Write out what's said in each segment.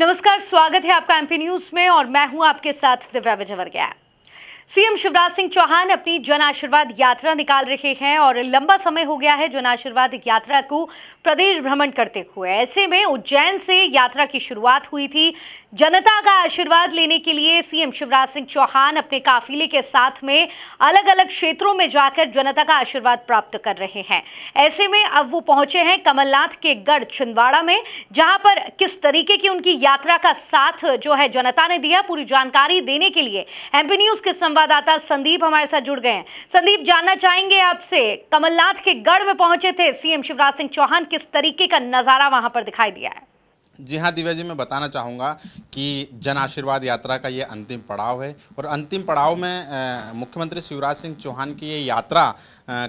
नमस्कार स्वागत है आपका एमपी न्यूज में और मैं हूं आपके साथ दिव्या विजयवर्गीय सीएम शिवराज सिंह चौहान अपनी जन आशीर्वाद यात्रा निकाल रहे हैं और लंबा समय हो गया है जन आशीर्वाद यात्रा को प्रदेश भ्रमण करते हुए ऐसे में उज्जैन से यात्रा की शुरुआत हुई थी जनता का आशीर्वाद लेने के लिए सीएम शिवराज सिंह चौहान अपने काफिले के साथ में अलग अलग क्षेत्रों में जाकर जनता का आशीर्वाद प्राप्त कर रहे हैं ऐसे में अब वो पहुंचे हैं कमलनाथ के गढ़ छिंदवाड़ा में जहां पर किस तरीके की उनकी यात्रा का साथ जो है जनता ने दिया पूरी जानकारी देने के लिए एमपी न्यूज के संवाद संवाददाता संदीप हमारे साथ जुड़ गए हैं संदीप जानना चाहेंगे आपसे कमलनाथ के गढ़ में पहुंचे थे सीएम शिवराज सिंह चौहान किस तरीके का नजारा वहां पर दिखाई दिया है जी हाँ दिव्या जी मैं बताना चाहूँगा कि जन आशीर्वाद यात्रा का ये अंतिम पड़ाव है और अंतिम पड़ाव में मुख्यमंत्री शिवराज सिंह चौहान की ये यात्रा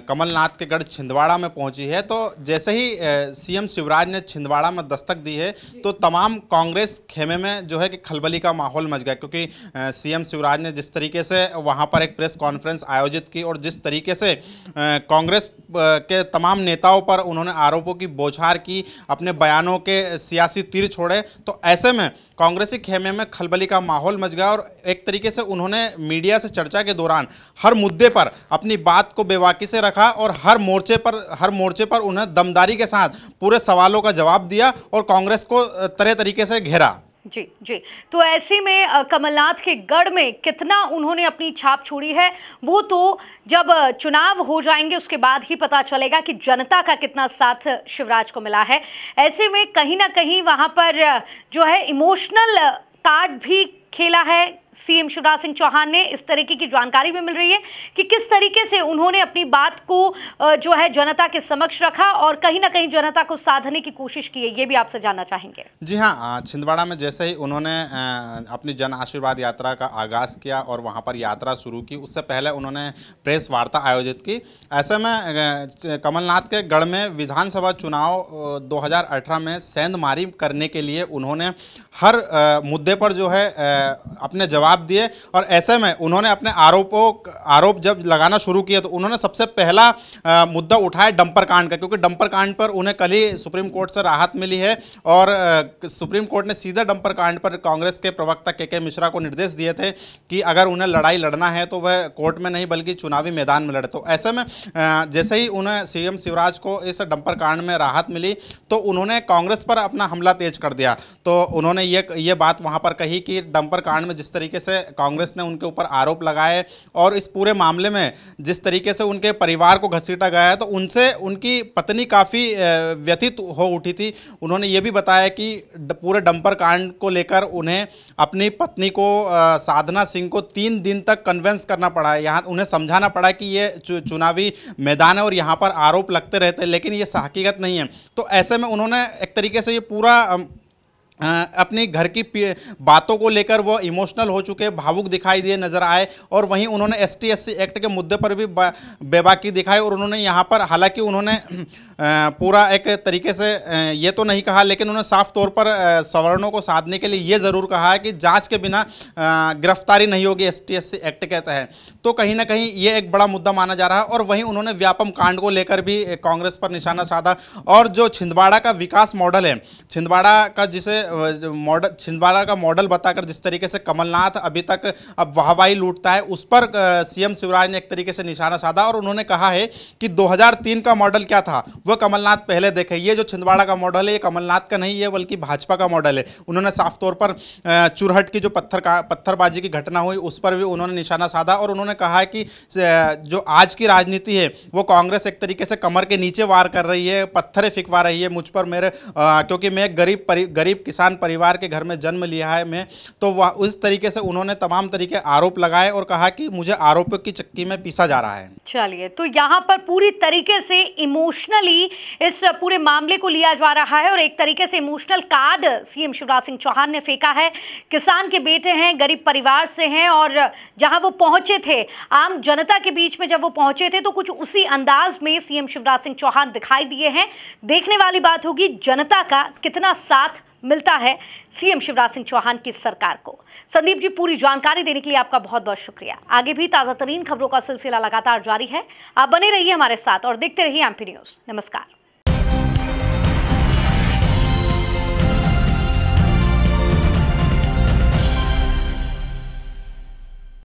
कमलनाथ के गढ़ छिंदवाड़ा में पहुँची है तो जैसे ही सीएम शिवराज ने छिंदवाड़ा में दस्तक दी है तो तमाम कांग्रेस खेमे में जो है कि खलबली का माहौल मच गया क्योंकि सी शिवराज ने जिस तरीके से वहाँ पर एक प्रेस कॉन्फ्रेंस आयोजित की और जिस तरीके से कांग्रेस के तमाम नेताओं पर उन्होंने आरोपों की बोछार की अपने बयानों के सियासी तीर छोड़े तो ऐसे में कांग्रेसी खेमे में खलबली का माहौल मच गया और एक तरीके से उन्होंने मीडिया से चर्चा के दौरान हर मुद्दे पर अपनी बात को बेवाकी से रखा और हर मोर्चे पर हर मोर्चे पर उन्हें दमदारी के साथ पूरे सवालों का जवाब दिया और कांग्रेस को तरह तरीके से घेरा जी जी तो ऐसे में कमलनाथ के गढ़ में कितना उन्होंने अपनी छाप छोड़ी है वो तो जब चुनाव हो जाएंगे उसके बाद ही पता चलेगा कि जनता का कितना साथ शिवराज को मिला है ऐसे में कहीं ना कहीं वहाँ पर जो है इमोशनल कार्ड भी खेला है सीएम शिवराज सिंह चौहान ने इस तरीके की जानकारी भी मिल रही है कि किस तरीके से उन्होंने अपनी बात को जो है जनता के समक्ष रखा और कहीं ना कहीं जनता को साधने की कोशिश की है ये भी आपसे जानना चाहेंगे जी हाँ छिंदवाड़ा में जैसे ही उन्होंने अपनी जन आशीर्वाद यात्रा का आगाज़ किया और वहाँ पर यात्रा शुरू की उससे पहले उन्होंने प्रेस वार्ता आयोजित की ऐसे में कमलनाथ के गढ़ में विधानसभा चुनाव दो में सेंधमारी करने के लिए उन्होंने हर मुद्दे पर जो है अपने जवाब दिए और ऐसे में उन्होंने अपने आरोपों आरोप जब लगाना शुरू किया तो उन्होंने सबसे पहला आ, मुद्दा उठाया डंपर कांड का क्योंकि डंपर कांड पर उन्हें कल ही सुप्रीम कोर्ट से राहत मिली है और आ, सुप्रीम कोर्ट ने सीधा डंपर कांड पर कांग्रेस के प्रवक्ता के के मिश्रा को निर्देश दिए थे कि अगर उन्हें लड़ाई लड़ना है तो वह कोर्ट में नहीं बल्कि चुनावी मैदान में लड़े तो ऐसे में जैसे ही उन्हें सीएम शिवराज को इस डंपर कांड में राहत मिली तो उन्होंने कांग्रेस पर अपना हमला तेज कर दिया तो उन्होंने ये ये बात वहां पर कही कि डंपर कांड में जिस तरीके तरीके से कांग्रेस ने उनके ऊपर आरोप लगाए और इस पूरे मामले में जिस तरीके से उनके परिवार को घसीटा गया है तो उनसे उनकी पत्नी काफ़ी व्यथित हो उठी थी उन्होंने ये भी बताया कि पूरे डंपर कांड को लेकर उन्हें अपनी पत्नी को साधना सिंह को तीन दिन तक कन्वेंस करना पड़ा है यहाँ उन्हें समझाना पड़ा कि ये चुनावी मैदान है और यहाँ पर आरोप लगते रहते हैं लेकिन ये हकीकत नहीं है तो ऐसे में उन्होंने एक तरीके से ये पूरा अपने घर की बातों को लेकर वो इमोशनल हो चुके भावुक दिखाई दिए नजर आए और वहीं उन्होंने एस टी एक्ट के मुद्दे पर भी बेबाकी दिखाई और उन्होंने यहाँ पर हालांकि उन्होंने पूरा एक तरीके से ये तो नहीं कहा लेकिन उन्होंने साफ तौर पर सवर्णों को साधने के लिए ये ज़रूर कहा है कि जांच के बिना गिरफ्तारी नहीं होगी एस टी एक्ट के तहत तो कहीं ना कहीं ये एक बड़ा मुद्दा माना जा रहा है और वहीं उन्होंने व्यापम कांड को लेकर भी कांग्रेस पर निशाना साधा और जो छिंदवाड़ा का विकास मॉडल है छिंदवाड़ा का जिसे मॉडल छिंदवाड़ा का मॉडल बताकर जिस तरीके से कमलनाथ अभी तक अब वाहवाही लूटता है उस पर सीएम शिवराज ने एक तरीके से निशाना साधा और उन्होंने कहा है कि 2003 का मॉडल क्या था वह कमलनाथ पहले देखे ये जो छिंदवाड़ा का मॉडल है ये कमलनाथ का नहीं है बल्कि भाजपा का मॉडल है उन्होंने साफ तौर पर चुरहट की जो पत्थर पत्थरबाजी की घटना हुई उस पर भी उन्होंने निशाना साधा और उन्होंने कहा कि जो आज की राजनीति है वो कांग्रेस एक तरीके से कमर के नीचे वार कर रही है पत्थरें फिकवा रही है मुझ पर मेरे आ, क्योंकि मैं गरीब गरीब किसान किसान परिवार के घर में जन्म लिया है मैं तो वह उस तरीके से उन्होंने तमाम तरीके आरोप लगाए और कहा कि मुझे आरोपियों की चक्की में पीसा जा रहा है चलिए तो यहाँ पर पूरी तरीके से इमोशनली इस पूरे मामले को लिया जा रहा है और एक तरीके से emotional card CM Shivraj Singh Chouhan ने फेंका है किसान के बेटे हैं गरीब परिवार से हैं और जहां वो पहुंचे थे आम जनता के बीच में जब वो पहुंचे थे तो कुछ उसी अंदाज में सीएम शिवराज सिंह चौहान दिखाई दिए हैं देखने वाली बात होगी जनता का कितना साथ मिलता है सीएम शिवराज सिंह चौहान की सरकार को संदीप जी पूरी जानकारी देने के लिए आपका बहुत बहुत शुक्रिया आगे भी ताज़ा तरीन खबरों का सिलसिला लगातार जारी है आप बने रहिए हमारे साथ और देखते रहिए एमपी न्यूज़ नमस्कार